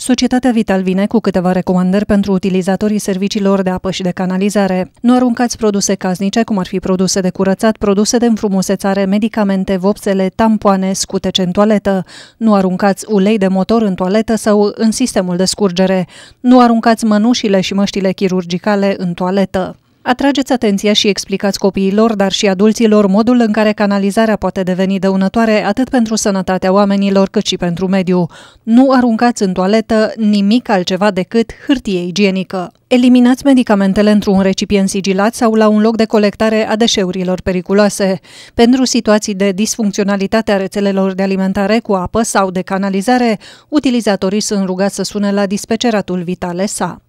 Societatea Vital vine cu câteva recomandări pentru utilizatorii serviciilor de apă și de canalizare. Nu aruncați produse casnice, cum ar fi produse de curățat, produse de înfrumusețare, medicamente, vopsele, tampoane, scutece în toaletă. Nu aruncați ulei de motor în toaletă sau în sistemul de scurgere. Nu aruncați mănușile și măștile chirurgicale în toaletă. Atrageți atenția și explicați copiilor, dar și adulților, modul în care canalizarea poate deveni dăunătoare atât pentru sănătatea oamenilor cât și pentru mediu. Nu aruncați în toaletă nimic altceva decât hârtie igienică. Eliminați medicamentele într-un recipient sigilat sau la un loc de colectare a deșeurilor periculoase. Pentru situații de disfuncționalitate a rețelelor de alimentare cu apă sau de canalizare, utilizatorii sunt rugați să sune la dispeceratul Vitale SA.